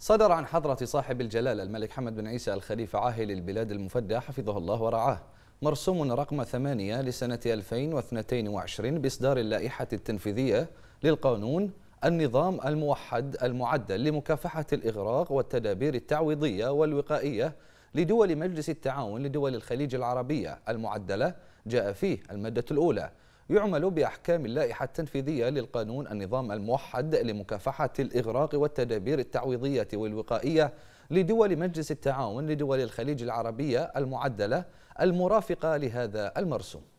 صدر عن حضرة صاحب الجلالة الملك حمد بن عيسى الخليفة عاهل البلاد المفدى حفظه الله ورعاه مرسوم رقم 8 لسنة 2022 بإصدار اللائحة التنفيذية للقانون النظام الموحد المعدل لمكافحة الإغراق والتدابير التعويضية والوقائية لدول مجلس التعاون لدول الخليج العربية المعدلة جاء فيه المادة الأولى يعمل بأحكام اللائحة التنفيذية للقانون النظام الموحد لمكافحة الإغراق والتدابير التعويضية والوقائية لدول مجلس التعاون لدول الخليج العربية المعدلة المرافقة لهذا المرسوم